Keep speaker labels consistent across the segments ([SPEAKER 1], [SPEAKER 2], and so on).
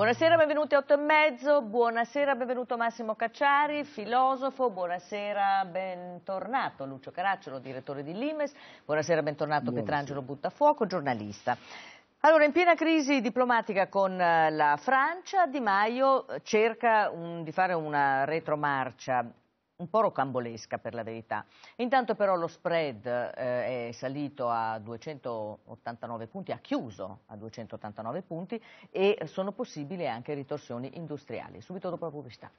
[SPEAKER 1] Buonasera, benvenuti a 8 e mezzo, buonasera, benvenuto Massimo Cacciari, filosofo, buonasera, bentornato Lucio Caracciolo, direttore di Limes, buonasera, bentornato buonasera. Pietrangelo Buttafuoco, giornalista. Allora, in piena crisi diplomatica con eh, la Francia, Di Maio eh, cerca un, di fare una retromarcia un po' rocambolesca per la verità. Intanto però lo spread eh, è salito a 289 punti, ha chiuso a 289 punti e sono possibili anche ritorsioni industriali. Subito dopo la pubblicità.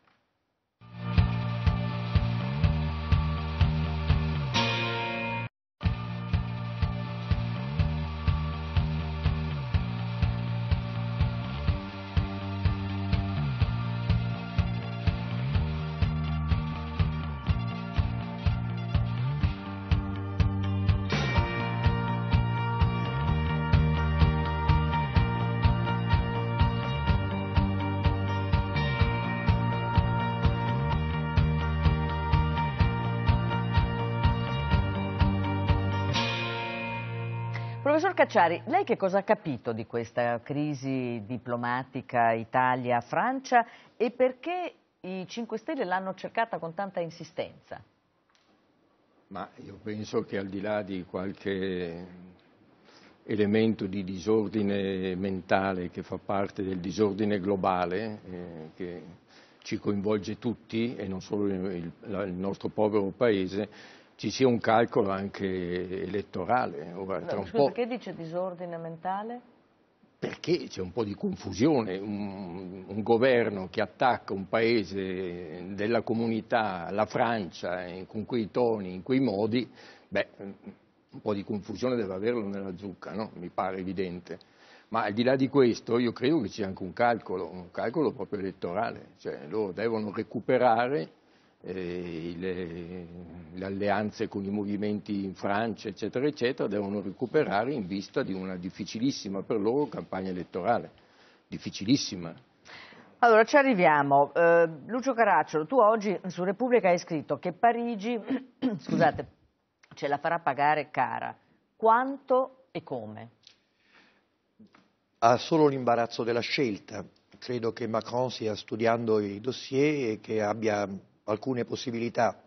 [SPEAKER 1] Professor Cacciari, lei che cosa ha capito di questa crisi diplomatica Italia-Francia e perché i 5 Stelle l'hanno cercata con tanta insistenza? Ma io penso che al di là di qualche
[SPEAKER 2] elemento di disordine mentale che fa parte del disordine globale, eh, che ci coinvolge tutti e non solo il, il nostro povero paese, ci sia un calcolo anche elettorale. Ora, tra un Scusa, po'... Perché
[SPEAKER 1] dice disordine mentale?
[SPEAKER 2] Perché c'è un po' di confusione, un, un, governo che attacca un paese della comunità, la Francia, eh, con quei toni, in quei modi, beh, un po' di confusione deve averlo nella zucca, no? mi pare evidente. Ma al di là di questo io credo che ci sia anche un calcolo, un calcolo proprio elettorale, cioè loro devono recuperare eh, le, eh, le, alleanze con i movimenti in Francia, eccetera, eccetera, devono recuperare in vista di una difficilissima per loro campagna elettorale, difficilissima.
[SPEAKER 1] Allora, ci arriviamo. Eh, Lucio Caracciolo, tu oggi su Repubblica hai scritto che Parigi, scusate, ce la farà pagare cara. Quanto e come?
[SPEAKER 3] Ha solo l'imbarazzo della scelta. Credo che Macron stia studiando i dossier e che abbia alcune possibilità,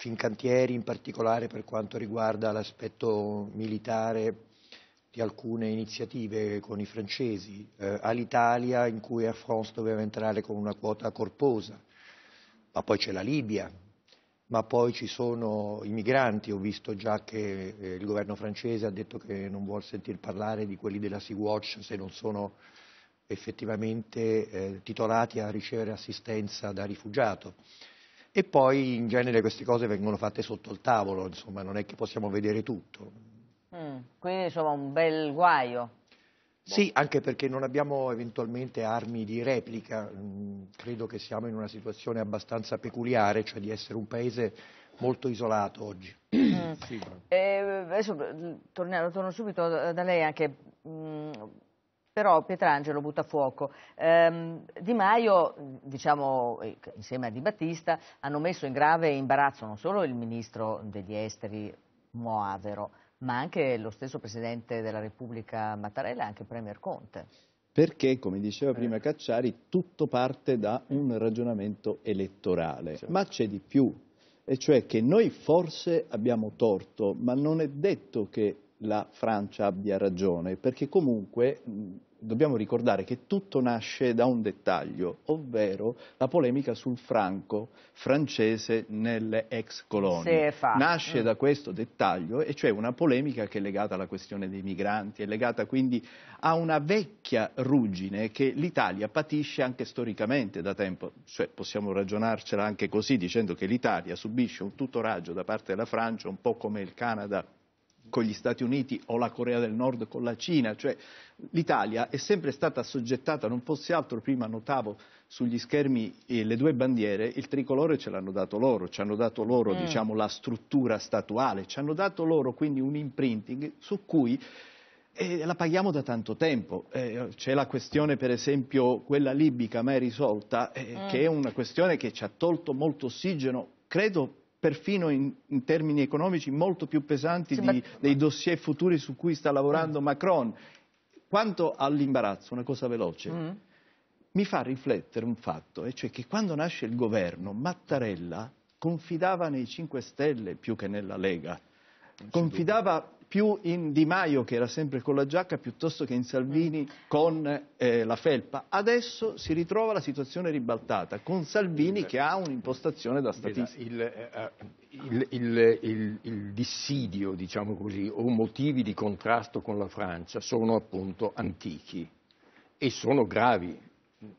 [SPEAKER 3] Fincantieri in particolare per quanto riguarda l'aspetto militare di alcune iniziative con i francesi, eh, all'Italia in cui Air France doveva entrare con una quota corposa, ma poi c'è la Libia, ma poi ci sono i migranti, ho visto già che eh, il governo francese ha detto che non vuole sentir parlare di quelli della Sea-Watch se non sono effettivamente eh, titolati a ricevere assistenza da rifugiato e poi in genere queste cose vengono fatte sotto il tavolo, insomma non è che possiamo vedere tutto.
[SPEAKER 1] Mm, quindi insomma un bel guaio.
[SPEAKER 3] Sì, anche perché non abbiamo eventualmente armi di replica, mm, credo che siamo in una situazione abbastanza peculiare, cioè di essere un paese molto isolato oggi. Mm. Sì.
[SPEAKER 1] Eh, adesso mm, torno, torno subito da lei anche, mh, mm, però Pietrangelo butta fuoco. Ehm, di Maio, diciamo, insieme a Di Battista, hanno messo in grave imbarazzo non solo il ministro degli esteri Moavero, ma anche lo stesso Presidente della Repubblica Mattarella e anche Premier Conte.
[SPEAKER 4] Perché, come diceva prima eh. Cacciari, tutto parte da un ragionamento elettorale, certo. ma c'è di più, e cioè che noi forse abbiamo torto, ma non è detto che la Francia abbia ragione, perché comunque dobbiamo ricordare che tutto nasce da un dettaglio, ovvero la polemica sul franco francese nelle ex colonie. Nasce mm. da questo dettaglio, e cioè una polemica che è legata alla questione dei migranti, è legata quindi a una vecchia ruggine che l'Italia patisce anche storicamente da tempo. Cioè, possiamo ragionarcela anche così, dicendo che l'Italia subisce un tutoraggio da parte della Francia, un po' come il Canada con gli Stati Uniti o la Corea del Nord con la Cina, cioè l'Italia è sempre stata assoggettata, non fosse altro, prima notavo sugli schermi eh, le due bandiere, il tricolore ce l'hanno dato loro, ci hanno dato loro mm. diciamo, la struttura statuale, ci hanno dato loro quindi un imprinting su cui eh, la paghiamo da tanto tempo. Eh, c'è la questione, per esempio, quella libica mai risolta, eh, mm. che è una questione che ci ha tolto molto ossigeno, credo perfino in, in, termini economici molto più pesanti sì, di, ma... dei dossier futuri su cui sta lavorando mm. Macron. Quanto all'imbarazzo, una cosa veloce, mm. mi fa riflettere un fatto, e cioè che quando nasce il governo Mattarella confidava nei 5 Stelle più che nella Lega, confidava più in Di Maio che era sempre con la giacca piuttosto che in Salvini con eh, la felpa. Adesso si ritrova la situazione ribaltata con Salvini che ha un'impostazione da statista.
[SPEAKER 2] Eh, eh, il, il, il, il dissidio, diciamo così, o motivi di contrasto con la Francia sono appunto antichi e sono gravi.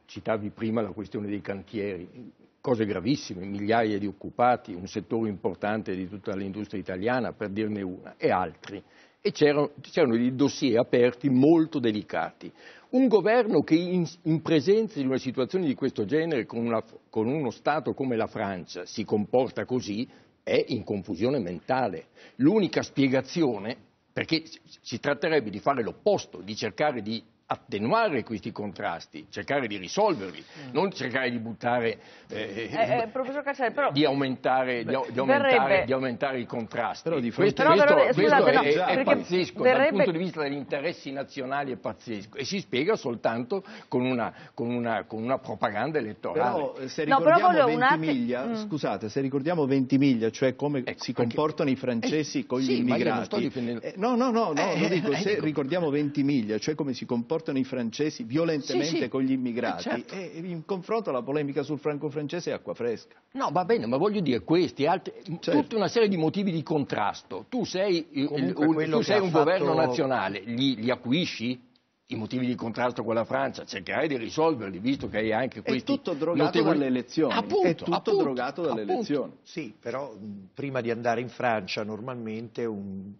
[SPEAKER 2] Citavi prima la questione dei cantieri cose gravissime, migliaia di occupati, un settore importante di tutta l'industria italiana, per dirne una, e altri. E c'erano, dei dossier aperti molto delicati. Un governo che in, in, presenza di una situazione di questo genere, con, una, con uno Stato come la Francia, si comporta così, è in confusione mentale. L'unica spiegazione, perché si tratterebbe di fare l'opposto, di cercare di attenuare questi contrasti, cercare di risolverli, mm. non cercare di buttare, eh, eh,
[SPEAKER 1] eh, però, di,
[SPEAKER 2] aumentare, beh, di, di, verrebbe, di, aumentare, i contrasti. Però di questo, però, questo, però, questo scusate, è, no, è pazzesco, verrebbe... dal punto di vista degli interessi nazionali è pazzesco e si spiega soltanto con
[SPEAKER 4] una, con una, con una propaganda elettorale. Però se ricordiamo no, miglia, mm. scusate, se ricordiamo Ventimiglia, cioè come ecco, si comportano anche... i francesi con sì, gli immigrati. no, no, no, no dico, se ricordiamo 20 miglia, cioè come si comportano comportano i francesi violentemente sì, sì. con gli immigrati, eh, certo. e in confronto la polemica sul franco francese è acqua fresca. No, va bene, ma
[SPEAKER 2] voglio dire questi, altri, certo. tutta una serie di motivi di contrasto. Tu sei, il, tu sei un fatto... governo nazionale, li, li acuisci? i motivi di contrasto con la Francia, cercherai di risolverli, visto che hai anche questi... È tutto drogato notevoli... dalle elezioni. Appunto, è tutto appunto, drogato dalle appunto. elezioni.
[SPEAKER 3] Sì, però prima di andare in Francia normalmente un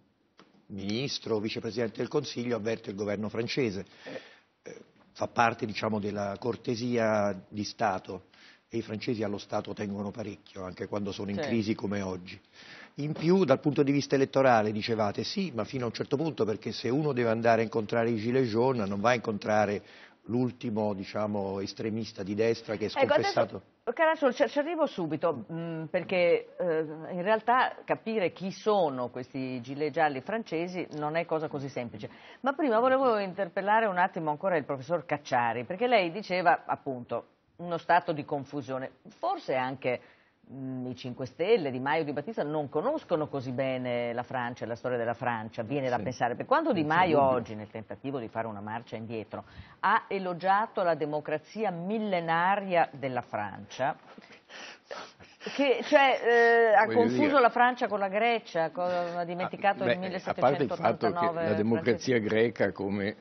[SPEAKER 3] ministro o vicepresidente del Consiglio avverte il governo francese. Eh, fa parte diciamo, della cortesia di Stato e i francesi allo Stato tengono parecchio, anche quando sono in sì. crisi come oggi. In più, dal punto di vista elettorale, dicevate sì, ma fino a un certo punto, perché se uno deve andare a incontrare i Gilets jaunes non va a incontrare l'ultimo diciamo, estremista di destra che è sconfessato? Ecco, adesso,
[SPEAKER 1] Caracciolo, ci, arrivo subito, mh, mm, perché eh, in realtà capire chi sono questi gilet gialli francesi non è cosa così semplice. Ma prima volevo interpellare un attimo ancora il professor Cacciari, perché lei diceva appunto uno stato di confusione, forse anche Mm, i 5 Stelle, Di Maio e Di Battista non conoscono così bene la Francia la storia della Francia, viene sì. da pensare. Per quanto Di Maio oggi, nel tentativo di fare una marcia indietro, ha elogiato la democrazia millenaria della Francia, che cioè, eh, ha Voglio confuso dire, la Francia con la Grecia, ha dimenticato ah, beh, il 1789. A parte il fatto che la democrazia
[SPEAKER 2] greca, come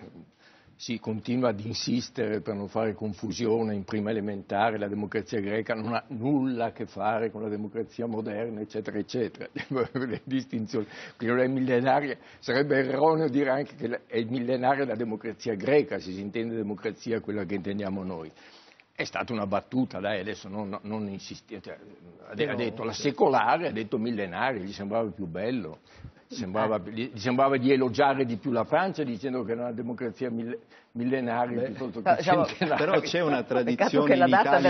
[SPEAKER 2] si continua ad insistere per non fare confusione in prima elementare, la democrazia greca non ha nulla a che fare con la democrazia moderna, eccetera, eccetera, le distinzioni, quindi non è millenaria, sarebbe erroneo dire anche che è millenaria la democrazia greca, se si intende democrazia quella che intendiamo noi. È stata una battuta, dai, adesso non, non insistete. Cioè, ha detto la secolare, ha detto millenaria, gli sembrava più bello. Sembrava, sembrava, di elogiare di più la Francia dicendo che era una democrazia mille, millenari Beh, piuttosto che diciamo, centenari. Però c'è una tradizione in Italia...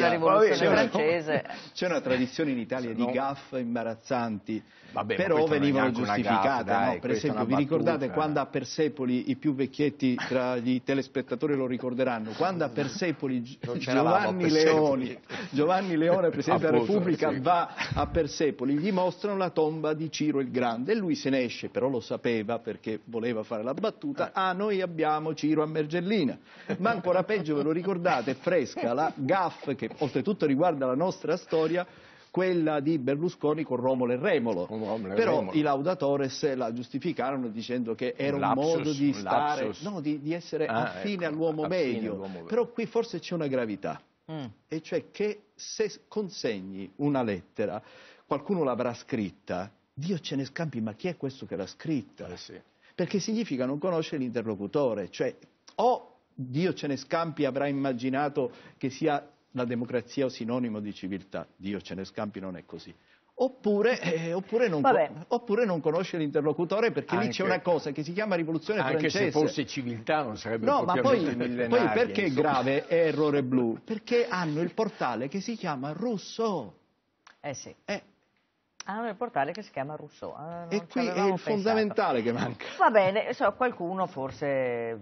[SPEAKER 2] C'è una, c'è una
[SPEAKER 4] tradizione in Italia di gaff imbarazzanti, Vabbè, però venivano giustificate. Gaffe, no? Per esempio, vi ricordate quando a Persepoli i più vecchietti tra gli telespettatori lo ricorderanno, quando a Persepoli Giovanni Leoni, Giovanni Leone, Presidente della Repubblica, va a Persepoli, gli mostrano la tomba di Ciro il Grande e lui se ne esce, però lo sapeva perché voleva fare la battuta, eh. ah noi abbiamo Ciro a Mergellino stellina. Ma ancora peggio, ve lo ricordate, fresca la GAF, che oltretutto riguarda la nostra storia quella di Berlusconi con Romolo e Remolo. Romolo e Però Remolo. i laudatores la giustificarono dicendo che era un, lapsus, modo di, stare, no, di, di essere ah, affine ecco, all'uomo medio. All Però qui forse c'è una gravità, mm. e cioè che se consegni una lettera, qualcuno l'avrà scritta, Dio ce ne scampi, ma chi è questo che l'ha scritta? Eh sì perché significa non conoscere l'interlocutore, cioè o Dio ce ne scampi avrà immaginato che sia la democrazia o sinonimo di civiltà. Dio ce ne scampi non è così. Oppure, eh, oppure, non, oppure, non, conosce l'interlocutore perché anche, lì c'è una cosa che si chiama rivoluzione anche francese. Anche se fosse
[SPEAKER 2] civiltà non sarebbe no, ma poi, poi perché insomma. grave
[SPEAKER 4] è errore blu? Perché hanno il portale che si chiama Rousseau. Eh sì. Eh.
[SPEAKER 1] Hanno il portale che si chiama Rousseau.
[SPEAKER 4] Eh, e qui è il pensato. fondamentale che manca.
[SPEAKER 1] Va bene, so, qualcuno forse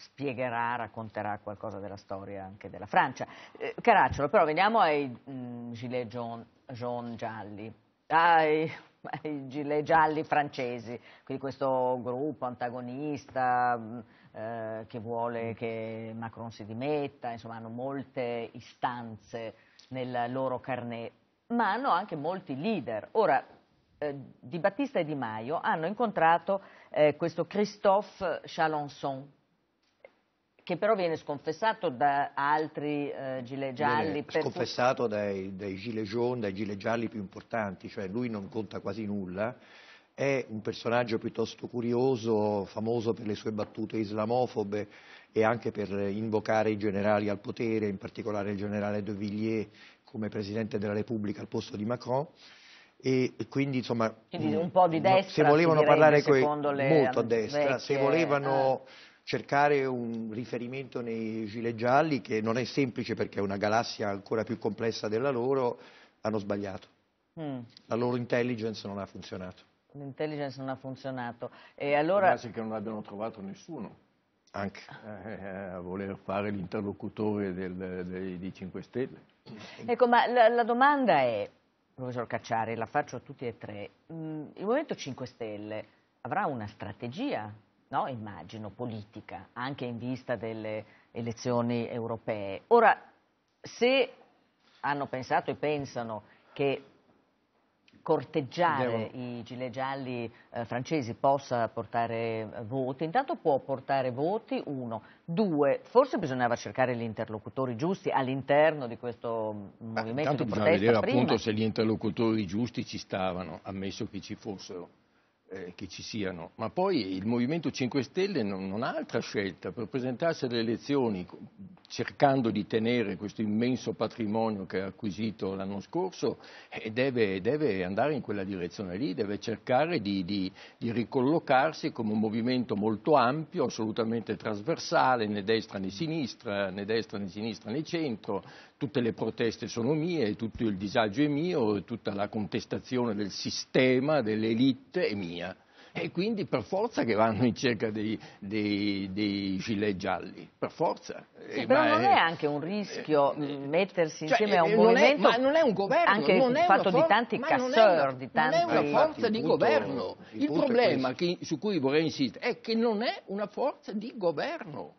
[SPEAKER 1] spiegherà, racconterà qualcosa della storia anche della Francia. Eh, Caracciolo, però veniamo ai mh, mm, gilet jaune, jaune gialli, ai, ai, gilet gialli francesi, quindi questo gruppo antagonista mh, mm, eh, che vuole che Macron si dimetta, insomma hanno molte istanze nel loro carnet, ma hanno anche molti leader. Ora, eh, Di Battista e Di Maio hanno incontrato eh, questo Christophe Chalençon, che però viene sconfessato da altri eh, gilet gialli. Per... Sconfessato
[SPEAKER 3] dai, dai gilet jaune, dai gilet gialli più importanti, cioè lui non conta quasi nulla, è un personaggio piuttosto curioso, famoso per le sue battute islamofobe e anche per invocare i generali al potere, in particolare il generale De Villiers come Presidente della Repubblica al posto di Macron e quindi insomma quindi un po' di destra se volevano parlare con le molto a destra vecchie, se volevano eh cercare un riferimento nei gilet gialli, che non è semplice perché è una galassia ancora più complessa della loro, hanno sbagliato. Mm. La loro intelligence non ha funzionato.
[SPEAKER 1] L'intelligence non ha funzionato. E allora... Grazie che non abbiano trovato nessuno.
[SPEAKER 3] Anche. Eh, eh, eh, a voler fare
[SPEAKER 1] l'interlocutore dei 5 Stelle. Ecco, ma la, la domanda è, professor Cacciari, la faccio a tutti e tre, mm, il Movimento 5 Stelle avrà una strategia no, immagino, politica, anche in vista delle elezioni europee. Ora, se hanno pensato e pensano che corteggiare Devo... i gilet gialli eh, francesi possa portare eh, voti, intanto può portare voti, uno. Due, forse bisognava cercare gli interlocutori giusti all'interno di questo Beh, movimento di protesta. Intanto bisogna vedere appunto se
[SPEAKER 2] gli interlocutori giusti ci stavano, ammesso che ci fossero eh, che ci siano, ma poi il Movimento 5 Stelle non, non, ha altra scelta per presentarsi alle elezioni cercando di tenere questo immenso patrimonio che ha acquisito l'anno scorso eh, deve, deve, andare in quella direzione lì, deve cercare di, di, di ricollocarsi come un movimento molto ampio, assolutamente trasversale, né destra né sinistra, né destra né sinistra né centro, tutte le proteste sono mie, tutto il disagio è mio, tutta la contestazione del sistema, dell'elite è mia. E quindi per forza che vanno in cerca dei, dei, dei gilet gialli, per forza. Sì, eh, però non
[SPEAKER 1] è, anche un rischio eh, mettersi cioè, insieme a eh, un movimento... È, ma non è un governo, anche non è fatto di tanti casseur, di tanti... Non è una forza di governo. Il, problema che, su cui vorrei
[SPEAKER 2] insistere è che non è una forza di governo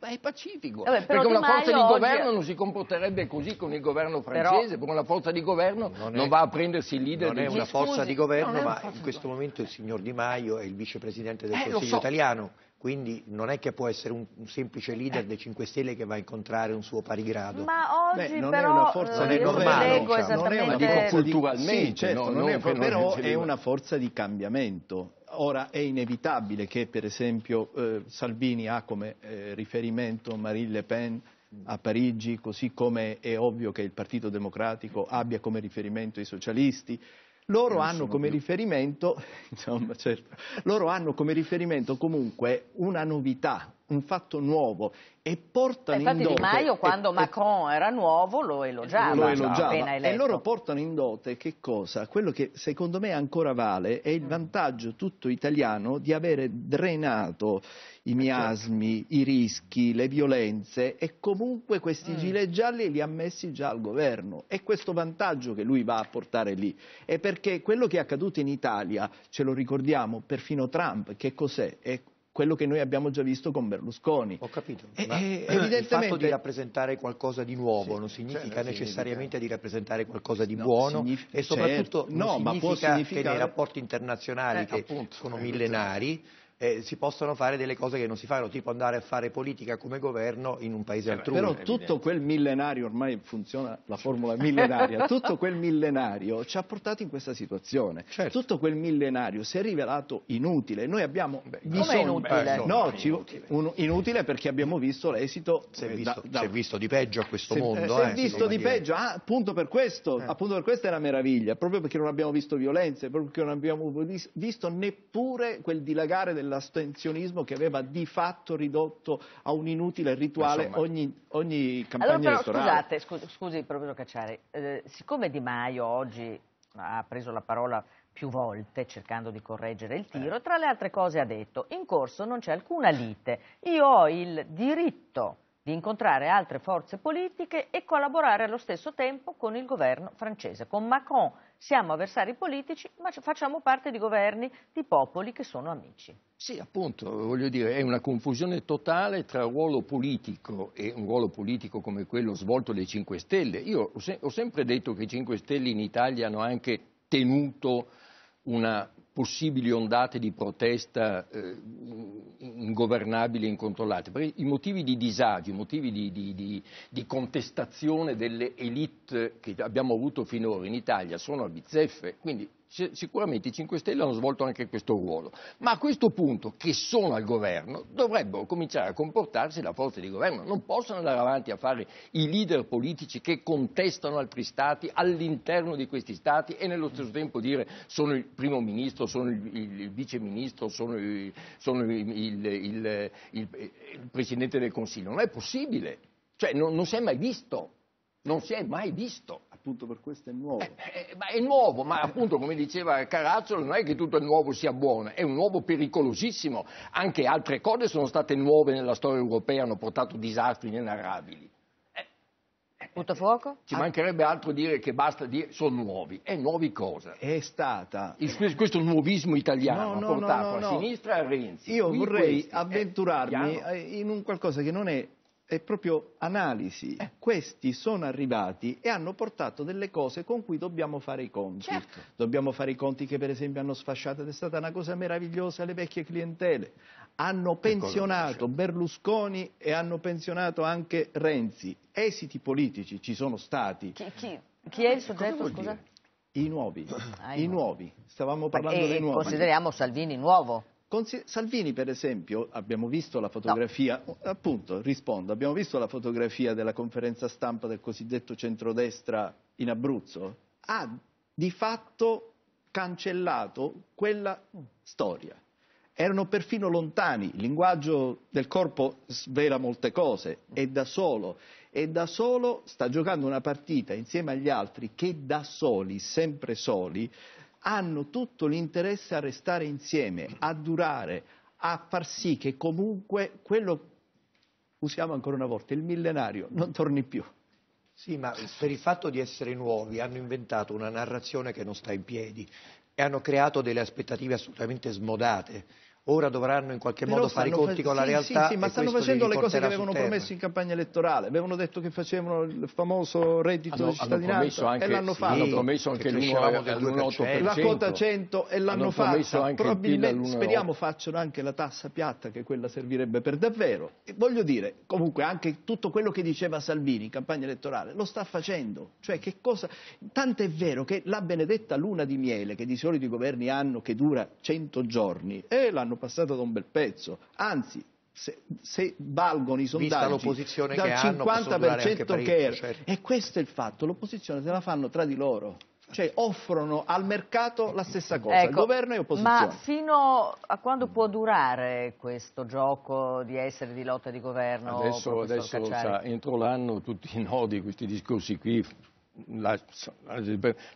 [SPEAKER 2] è, pacifico. Vabbè, perché una forza di oggi... governo non si comporterebbe così con il governo francese, però... perché una forza di governo non, è... non va
[SPEAKER 3] a prendersi il leader. Non è una forza di governo, ma in questo momento il signor Di Maio è il vicepresidente del eh, Consiglio so. italiano. Quindi non è che può essere un, un, semplice leader dei 5 Stelle che va a incontrare un suo pari grado. Ma oggi Beh, non però, è una forza eh, di normale, cioè, non è una forza
[SPEAKER 4] di, sì, certo, no, non non è, però è una forza di cambiamento Ora è inevitabile che per esempio eh, Salvini ha come eh, riferimento Marine Le Pen a Parigi, così come è ovvio che il Partito Democratico abbia come riferimento i socialisti. Loro hanno, insomma, certo, loro hanno come riferimento comunque una novità, un fatto nuovo e portano eh, Infatti in dote... Infatti Di Maio quando e,
[SPEAKER 1] Macron era nuovo lo elogiava, lo elogiava. e loro
[SPEAKER 4] portano in dote che cosa? Quello che secondo me ancora vale è il mm. vantaggio tutto italiano di avere drenato i eh, certo. miasmi, certo. i rischi, le violenze e comunque questi mm. gilet gialli li ha messi già al governo. È questo vantaggio che lui va a portare lì. È perché quello che è accaduto in Italia, ce lo ricordiamo, perfino Trump, che
[SPEAKER 3] cos'è? È quello che noi abbiamo già visto con Berlusconi. Ho capito, e, ma evidentemente... il fatto di rappresentare qualcosa di nuovo sì, non significa cioè, necessariamente significa... di rappresentare qualcosa di no, buono significa... e certo. soprattutto certo, no, significa ma può significare... che nei rapporti internazionali eh, che appunto, sono eh, millenari eh, si possono fare delle cose che non si fanno, tipo andare a fare politica come governo in un paese eh, altrui. Però eh, tutto
[SPEAKER 4] quel millenario, ormai funziona la formula millenaria, tutto
[SPEAKER 3] quel millenario
[SPEAKER 4] ci ha portato in questa situazione. Certo. Tutto quel millenario si è rivelato inutile. Noi abbiamo Beh, bisogno... inutile? Beh, no, inutile. Un, inutile. perché abbiamo visto l'esito... Si è visto, da,
[SPEAKER 3] visto di peggio a questo se, mondo. Si è eh, visto di peggio,
[SPEAKER 4] ah, appunto per questo, eh. appunto per questo è una meraviglia, proprio perché non abbiamo visto violenze, proprio perché non abbiamo visto neppure quel dilagare della dell'astensionismo che aveva di fatto ridotto a un inutile rituale Insomma. ogni, ogni campagna allora, però, elettorale. Scusate,
[SPEAKER 1] scu- scusi, professor Cacciari, eh, siccome Di Maio oggi ha preso la parola più volte cercando di correggere il tiro, eh. tra le altre cose ha detto in corso non c'è alcuna lite, io ho il diritto di incontrare altre forze politiche e collaborare allo stesso tempo con il governo francese, con Macron siamo avversari politici, ma facciamo parte di governi di popoli che sono amici.
[SPEAKER 2] Sì, appunto, voglio dire, è una confusione totale tra ruolo politico e un ruolo politico come quello svolto dai 5 Stelle. Io ho, se ho sempre detto che i 5 Stelle in Italia hanno anche tenuto una possibili ondate di protesta eh, ingovernabili e incontrollate, perché i motivi di disagio, i motivi di, di, di, di, contestazione delle elite che abbiamo avuto finora in Italia sono a bizzeffe, quindi sicuramente i 5 Stelle hanno svolto anche questo ruolo, ma a questo punto che sono al governo dovrebbero cominciare a comportarsi la forza di governo, non possono andare avanti a fare i leader politici che contestano altri stati all'interno di questi stati e nello stesso tempo dire sono il primo ministro, sono il, il, il vice ministro, sono, il, sono il, presidente del Consiglio, non è possibile, cioè non, non si è mai visto, non si è mai visto appunto per questo è nuovo. Eh, eh, ma è nuovo, ma appunto come diceva Caracciolo, non è che tutto il nuovo sia buono, è un nuovo pericolosissimo, anche altre cose sono state nuove nella storia europea, hanno portato disastri inenarrabili. Eh, eh, fuoco? Ci mancherebbe altro dire che basta dire sono nuovi, è nuovi cosa? È stata. Il, questo nuovismo italiano no, ha portato no, no, a sinistra e a Renzi. Io Qui vorrei avventurarmi
[SPEAKER 4] in un qualcosa che non è è proprio analisi. Eh, questi sono arrivati e hanno portato delle cose con cui dobbiamo fare i conti. Certo. Dobbiamo fare i conti che per esempio hanno sfasciato, ed è stata una cosa meravigliosa, le vecchie clientele. Hanno pensionato Berlusconi e hanno pensionato anche Renzi. Esiti politici ci sono stati. Chi,
[SPEAKER 1] chi, chi ah, è il soggetto, scusa?
[SPEAKER 4] Dire? I nuovi, ah, i nuovi. nuovi. stavamo parlando e dei nuovi. Consideriamo
[SPEAKER 1] Salvini nuovo.
[SPEAKER 4] Salvini, per esempio, abbiamo visto la fotografia, no. appunto, rispondo, abbiamo visto la fotografia della conferenza stampa del cosiddetto centrodestra in Abruzzo? Ha di fatto cancellato quella storia. Erano perfino lontani, il linguaggio del corpo svela molte cose, è da solo, e da solo sta giocando una partita insieme agli altri che da soli, sempre soli, hanno tutto l'interesse a restare insieme, a durare,
[SPEAKER 3] a far sì che comunque quello, usiamo ancora una volta, il millenario non torni più. Sì, ma per il fatto di essere nuovi hanno inventato una narrazione che non sta in piedi e hanno creato delle aspettative assolutamente smodate ora dovranno in qualche Però modo fare i conti fa... con la realtà. Sì, sì, ma stanno facendo le cose che avevano promesso
[SPEAKER 4] in campagna elettorale, avevano detto che facevano il famoso reddito hanno, di cittadinanza anche, e l'hanno fatto. Hanno promesso anche l'1,8%. La quota 100 e l'hanno fatto. Probabilmente, speriamo facciano anche la tassa piatta che quella servirebbe per davvero. E voglio dire, comunque, anche tutto quello che diceva Salvini in campagna elettorale lo sta facendo. Cioè, che cosa... Tanto è vero che la benedetta luna di miele che di solito i governi hanno che dura 100 giorni e eh, l'hanno passata da un bel pezzo, anzi se, se valgono i sondaggi dal che hanno, 50% care, parecchio, certo. e questo è il fatto, l'opposizione se la fanno tra di loro cioè offrono al mercato la stessa cosa, ecco, governo e opposizione. Ma
[SPEAKER 1] fino a quando può durare questo gioco di essere di lotta di governo? Adesso, adesso sa,
[SPEAKER 4] entro
[SPEAKER 2] l'anno tutti i nodi, questi discorsi qui, la,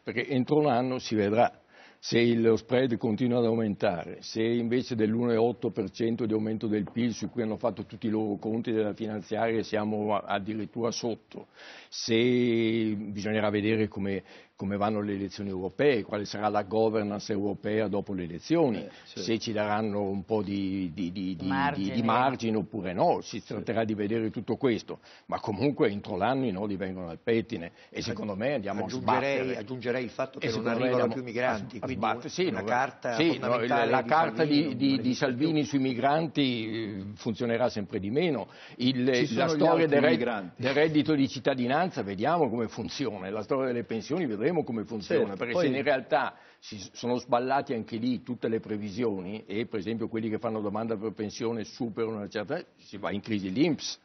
[SPEAKER 2] perché entro l'anno si vedrà se lo spread continua ad aumentare, se invece dell'1,8% di aumento del PIL su cui hanno fatto tutti i loro conti della finanziaria siamo addirittura sotto, se bisognerà vedere come, come vanno le elezioni europee, quale sarà la governance europea dopo le elezioni, eh, sì. se ci daranno un po' di, di, di, margine. di, margine. oppure no, si tratterà di vedere tutto questo, ma comunque entro l'anno i nodi vengono al pettine e secondo me andiamo a sbattere. Aggiungerei il fatto che e non arrivano andiamo, più migranti, a, a sbattere,
[SPEAKER 3] sì, una no, carta sì, no, La carta di,
[SPEAKER 2] Salvini, sui migranti eh, funzionerà sempre di meno, il, la storia del, del reddito di cittadinanza vediamo come funziona, la storia delle pensioni vedremo vedremo come funziona, sì, certo, perché poi... se in realtà si sono sballati anche lì tutte le previsioni e per esempio quelli che fanno domanda per pensione superano una certa, si va in crisi l'Inps.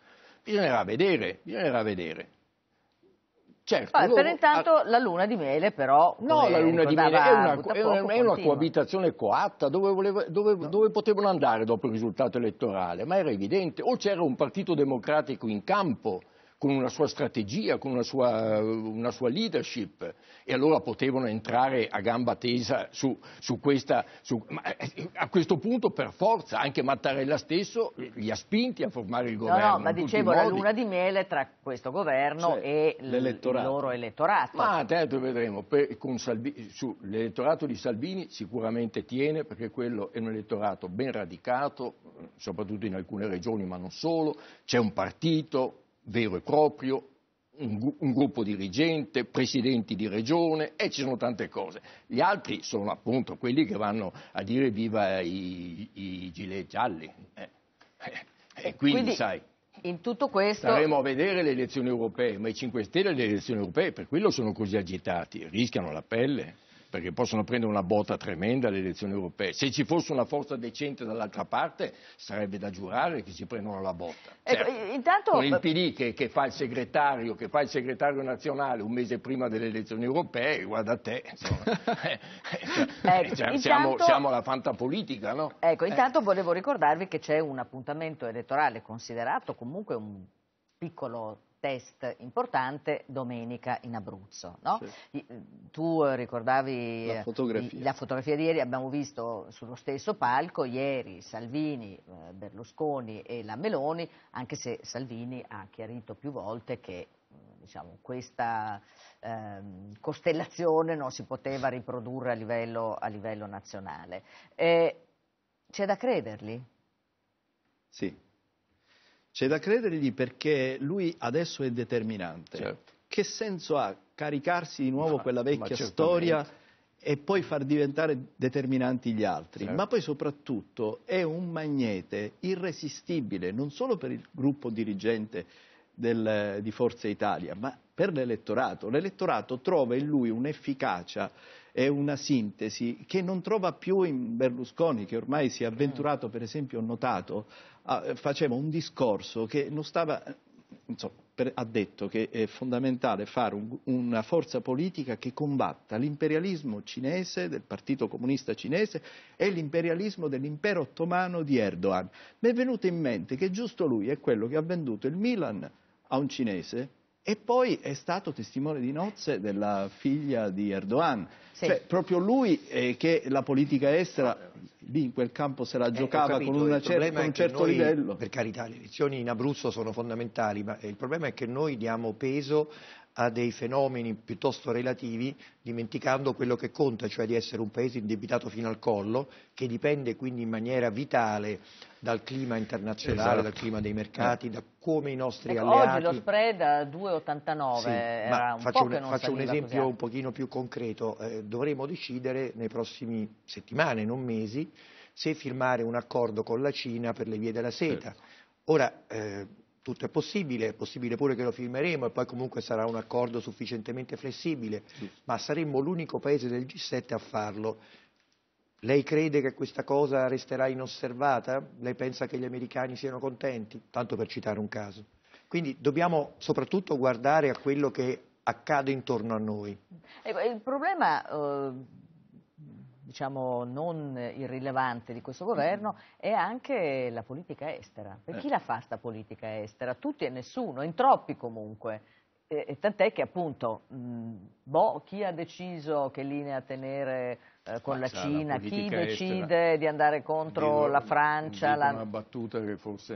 [SPEAKER 2] Bisognerà vedere, bisognerà vedere. Certo, Vabbè, per intanto
[SPEAKER 1] la luna di mele però... No, la luna di mele è una, è una, è una
[SPEAKER 2] coabitazione coatta dove, voleva, dove, no. dove, potevano andare dopo il risultato elettorale, ma era evidente, o c'era un partito democratico in campo con una sua strategia, con una sua, una sua leadership e allora potevano entrare a gamba tesa su, su questa... Su, eh, a questo punto per forza anche Mattarella stesso li ha spinti a formare il governo. No, no, ma dicevo la luna
[SPEAKER 1] di miele tra questo governo cioè, e il loro elettorato. Ma
[SPEAKER 2] adesso certo, vedremo, l'elettorato di Salvini sicuramente tiene perché quello è un elettorato ben radicato, soprattutto in alcune regioni ma non solo, c'è un partito, vero e proprio, un, un, gruppo dirigente, presidenti di regione e ci sono tante cose. Gli altri sono appunto quelli che vanno a dire viva i, i gilet gialli. Eh. eh e quindi, quindi, sai,
[SPEAKER 1] in tutto questo... staremo
[SPEAKER 2] a vedere le elezioni europee, ma i 5 Stelle le elezioni europee per quello sono così agitati, rischiano la pelle perché possono prendere una botta tremenda alle elezioni europee. Se ci fosse una forza decente dall'altra parte sarebbe da giurare che si prendono la botta. Ecco, certo.
[SPEAKER 1] Ecco, intanto... Con il
[SPEAKER 2] PD che, che, fa il segretario, che fa il segretario nazionale un mese prima delle elezioni europee, guarda te, insomma, eh, ecco, eh, cioè, siamo, intanto... siamo alla fantapolitica, no? Ecco, eh. intanto
[SPEAKER 1] eh. volevo ricordarvi che c'è un appuntamento elettorale considerato comunque un piccolo test importante domenica in Abruzzo. No? Sì. Eh, tu ricordavi la eh, fotografia. la fotografia. di ieri, abbiamo visto sullo stesso palco ieri Salvini, eh, Berlusconi e la Meloni, anche se Salvini ha chiarito più volte che mm, diciamo, questa ehm, costellazione non si poteva riprodurre a livello, a livello nazionale. Eh, c'è da crederli?
[SPEAKER 4] Sì, c'è da credergli perché lui adesso è determinante. Certo. Che senso ha caricarsi di nuovo ma, quella vecchia storia e poi far diventare determinanti gli altri? Certo. Ma poi soprattutto è un magnete irresistibile, non solo per il gruppo dirigente del, di Forza Italia, ma per l'elettorato. L'elettorato trova in lui un'efficacia è una sintesi che non trova più in Berlusconi, che ormai si è avventurato, mm. per esempio, ho notato, faceva un discorso che non stava... Insomma, ha detto che è fondamentale fare un, una forza politica che combatta l'imperialismo cinese del Partito Comunista Cinese e l'imperialismo dell'impero ottomano di Erdogan. Mi è venuto in mente che giusto lui è quello che ha venduto il Milan a un cinese e poi è stato testimone di nozze della figlia di Erdogan. Sì. Cioè, proprio lui eh, che la politica estera ah, eh. lì in quel campo se la eh, giocava eh, con, una cer- con un certo noi, livello.
[SPEAKER 3] Per carità, le elezioni in Abruzzo sono fondamentali, ma il problema è che noi diamo peso a dei fenomeni piuttosto relativi, dimenticando quello che conta, cioè di essere un paese indebitato fino al collo, che dipende quindi in maniera vitale dal clima internazionale, esatto. dal clima dei mercati, eh. da come i nostri ecco, alleati... Oggi lo
[SPEAKER 1] spread a 2,89 sì, era un faccio, un, faccio un, esempio così. Eh. un
[SPEAKER 3] pochino più concreto. Eh, dovremo decidere nei prossimi settimane, non mesi, se firmare un accordo con la Cina per le vie della seta. Certo. Ora, eh, tutto è possibile, è possibile pure che lo firmeremo e poi comunque sarà un accordo sufficientemente flessibile, sì. ma saremmo l'unico paese del G7 a farlo. Lei crede che questa cosa resterà inosservata? Lei pensa che gli americani siano contenti? Tanto per citare un caso. Quindi dobbiamo soprattutto guardare a quello che accade intorno a noi.
[SPEAKER 1] Ecco, il problema... Eh diciamo, non irrilevante di questo governo mm-hmm. è anche la politica estera. Per eh. chi la fa sta politica estera? Tutti e nessuno, in troppi comunque. E, tant'è che appunto, mh, boh, chi ha deciso che linea tenere eh, con la Cina, la chi decide di andare contro di, la Francia? Dico la... una
[SPEAKER 2] battuta che forse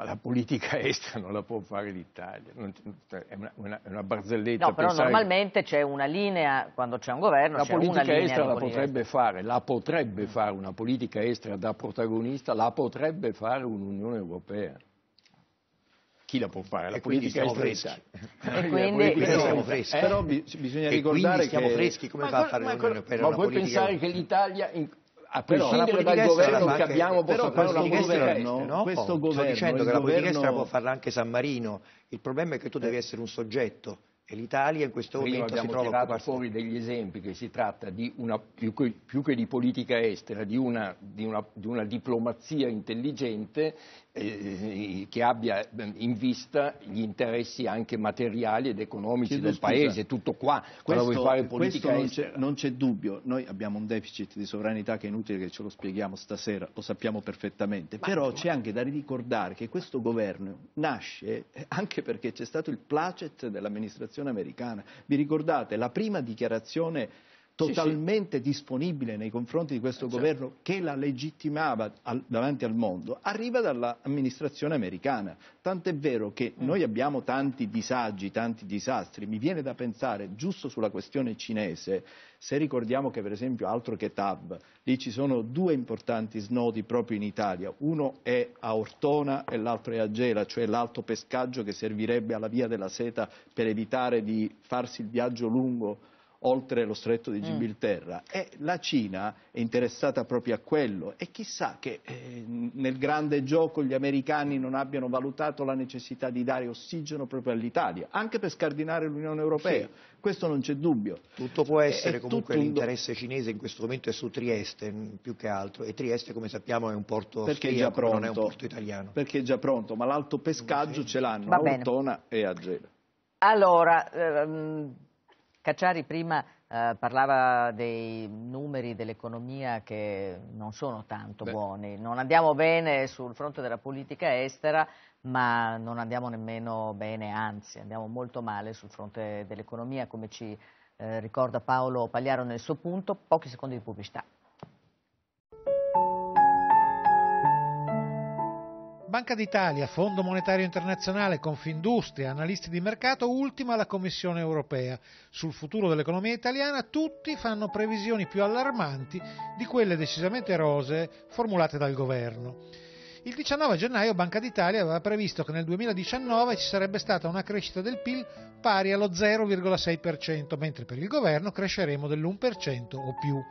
[SPEAKER 2] ma la politica estera non la può fare l'Italia, è una, una, una, barzelletta. No, però pensare...
[SPEAKER 1] normalmente c'è una linea, quando c'è un governo, la politica estera la potrebbe
[SPEAKER 2] fare, la potrebbe fare una politica estera da protagonista, la potrebbe fare un'Unione Europea chi la può fare? La e politica estera. Eh, e quindi, quindi siamo freschi. Però bisogna ricordare che... siamo freschi, come ma fa a fare l'Unione Europea? Ma puoi pensare che
[SPEAKER 3] l'Italia a prescindere dal governo che abbiamo però questo governo, sto dicendo che la politica governo... può farla anche San Marino il problema è che tu eh. devi essere un soggetto e l'Italia in questo Prima momento si trova abbiamo tirato fuori degli esempi che si
[SPEAKER 2] tratta di una, più, che, più che di politica estera, di una, di una, di una diplomazia intelligente eh, eh, eh, che abbia eh, in vista gli interessi anche materiali ed economici Chiedo del scusa. Paese, tutto qua, questo, vuoi fare politica non c'è, non
[SPEAKER 4] c'è dubbio, noi abbiamo un deficit di sovranità che è inutile che ce lo spieghiamo stasera, lo sappiamo perfettamente, ma però c'è anche da ricordare che questo governo nasce anche perché c'è stato il placet dell'amministrazione americana. Vi ricordate la prima dichiarazione totalmente sì, sì. disponibile nei confronti di questo eh, certo. governo certo. che la legittimava al, davanti al mondo, arriva dall'amministrazione americana. Tant'è vero che mm. noi abbiamo tanti disagi, tanti disastri. Mi viene da pensare, giusto sulla questione cinese, se ricordiamo che per esempio altro che TAV, lì ci sono due importanti snodi proprio in Italia, uno è a Ortona e l'altro è a Gela, cioè l'alto pescaggio che servirebbe alla via della seta per evitare di farsi il viaggio lungo oltre lo stretto di mm. Gibilterra. Mm. E la Cina è interessata proprio a quello e chissà che eh, nel grande gioco gli americani non abbiano valutato la necessità di dare ossigeno proprio all'Italia, anche per scardinare l'Unione Europea. Sì.
[SPEAKER 3] Questo non c'è dubbio. Tutto può essere è comunque l'interesse cinese in questo momento è su Trieste mm, più che altro e Trieste come sappiamo è un porto perché stria, già pronto, non è un porto italiano.
[SPEAKER 4] Perché è già pronto, ma l'alto pescaggio sì. ce l'hanno a Ortona e a Gela.
[SPEAKER 1] Allora, ehm Cacciari prima eh, parlava dei numeri dell'economia che non sono tanto Beh. buoni, non andiamo bene sul fronte della politica estera, ma non andiamo nemmeno bene, anzi andiamo molto male sul fronte dell'economia, come ci eh, ricorda Paolo Pagliaro nel
[SPEAKER 5] suo punto, pochi secondi di pubblicità. Banca d'Italia, Fondo Monetario Internazionale, Confindustria, analisti di mercato, ultima la Commissione europea. Sul futuro dell'economia italiana tutti fanno previsioni più allarmanti di quelle decisamente rosee formulate dal governo. Il 19 gennaio Banca d'Italia aveva previsto che nel 2019 ci sarebbe stata una crescita del PIL pari allo 0,6%, mentre per il governo cresceremo dell'1% o più.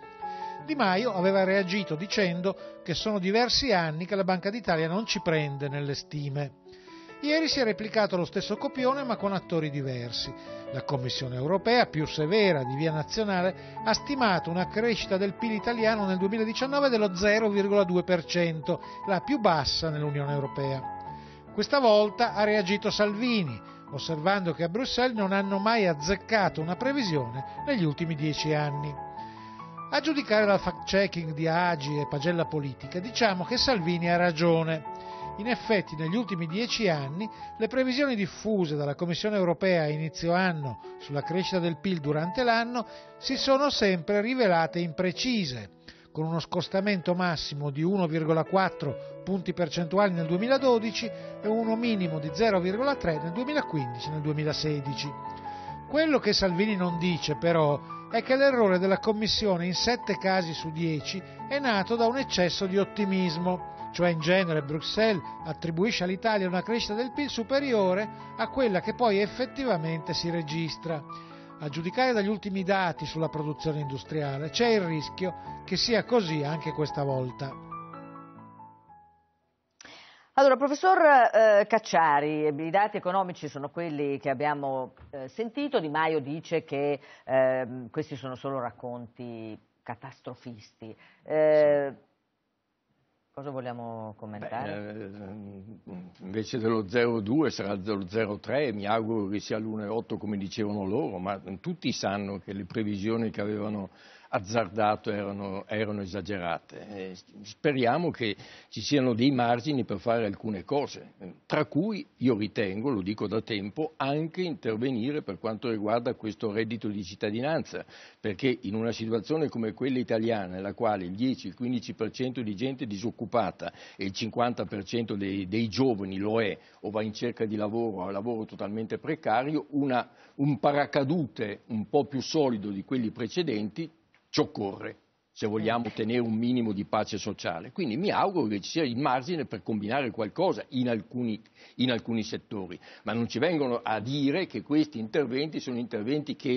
[SPEAKER 5] Di Maio aveva reagito dicendo che sono diversi anni che la Banca d'Italia non ci prende nelle stime. Ieri si è replicato lo stesso copione ma con attori diversi. La Commissione europea, più severa di via nazionale, ha stimato una crescita del PIL italiano nel 2019 dello 0,2%, la più bassa nell'Unione europea. Questa volta ha reagito Salvini, osservando che a Bruxelles non hanno mai azzeccato una previsione negli ultimi dieci anni. A giudicare la fact-checking di Agi e Pagella Politica, diciamo che Salvini ha ragione. In effetti, negli ultimi dieci anni, le previsioni diffuse dalla Commissione europea a inizio anno sulla crescita del PIL durante l'anno si sono sempre rivelate imprecise, con uno scostamento massimo di 1,4 punti percentuali nel 2012 e uno minimo di 0,3 nel 2015 e nel 2016. Quello che Salvini non dice, però, è che l'errore della Commissione in 7 casi su 10 è nato da un eccesso di ottimismo, cioè in genere Bruxelles attribuisce all'Italia una crescita del PIL superiore a quella che poi effettivamente si registra. A giudicare dagli ultimi dati sulla produzione industriale c'è il rischio che sia così anche questa volta.
[SPEAKER 1] Allora, professor eh, Cacciari, i dati economici sono quelli che abbiamo eh, sentito, Di Maio dice che eh, questi sono solo racconti catastrofisti. Sì. Eh, cosa vogliamo commentare? Beh, ehm,
[SPEAKER 2] invece dello 0,2 sarà 0,3, mi auguro che sia l'1,8 come dicevano loro, ma tutti sanno che le previsioni che avevano azzardato, erano, erano esagerate. E speriamo che ci siano dei margini per fare alcune cose, tra cui io ritengo, lo dico da tempo, anche intervenire per quanto riguarda questo reddito di cittadinanza, perché in una situazione come quella italiana, nella quale il 10-15% di gente è disoccupata e il 50% dei, dei giovani lo è o va in cerca di lavoro o ha lavoro totalmente precario, una, un paracadute un po' più solido di quelli precedenti ci occorre se vogliamo ottenere un minimo di pace sociale. Quindi mi auguro che ci sia il margine per combinare qualcosa in alcuni, in alcuni settori, ma non ci vengono a dire che questi interventi sono interventi che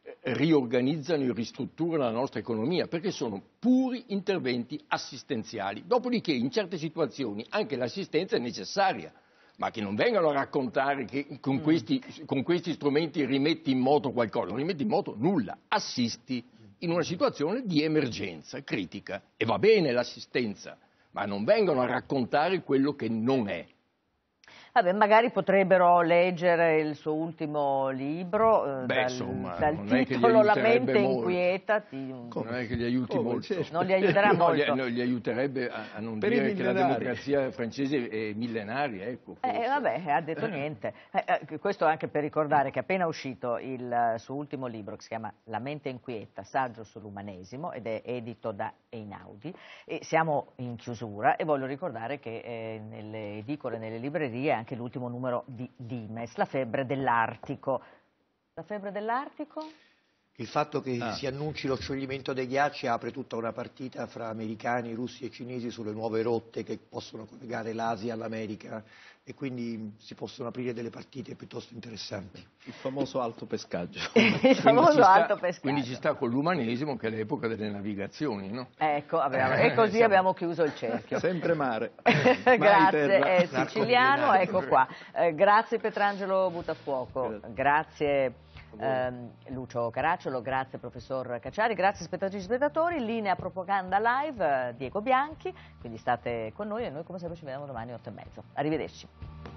[SPEAKER 2] eh, riorganizzano e ristrutturano la nostra economia, perché sono puri interventi assistenziali. Dopodiché in certe situazioni anche l'assistenza è necessaria, ma che non vengano a raccontare che con mm. questi, con questi strumenti rimetti in moto qualcosa, non rimetti in moto nulla, assisti in una situazione di emergenza critica. E va bene l'assistenza, ma non vengono a raccontare quello che non è.
[SPEAKER 1] Vabbè, magari potrebbero leggere il suo ultimo libro, eh, Beh, dal, insomma, dal titolo La mente molto. inquieta. Ti... Non è che gli aiuti oh, molto. Certo. Non gli aiuterà molto. Gli, no, gli aiuterebbe a, a non per dire che la democrazia
[SPEAKER 2] francese è millenaria. Ecco, eh,
[SPEAKER 1] vabbè, ha detto eh. niente. Eh, eh questo anche per ricordare che è appena uscito il eh, suo ultimo libro, che si chiama La mente inquieta, saggio sull'umanesimo, ed è edito da Einaudi. E siamo in chiusura e voglio ricordare che nelle edicole, nelle librerie, anche anche l'ultimo numero di Limes, La febbre dell'Artico. La febbre dell'Artico?
[SPEAKER 3] Il fatto che ah. si annunci lo scioglimento dei ghiacci apre tutta una partita fra americani, russi e cinesi sulle nuove rotte che possono collegare l'Asia all'America e quindi si possono aprire delle partite piuttosto interessanti. Il famoso alto pescaggio. Il famoso sta, alto pescaggio. Quindi ci sta con l'umanesimo
[SPEAKER 2] che è l'epoca delle navigazioni, no? Ecco, abbiamo, eh, e così siamo... abbiamo
[SPEAKER 1] chiuso il cerchio.
[SPEAKER 2] Sempre mare.
[SPEAKER 1] grazie, eh, siciliano, ecco qua. Eh, grazie Petrangelo Butafuoco, grazie ehm, Lucio Caracciolo, grazie professor Cacciari, grazie spettatori e spettatori, linea propaganda live, eh, Diego Bianchi, quindi state con noi e noi come sempre ci vediamo domani alle 8 e mezzo. Arrivederci.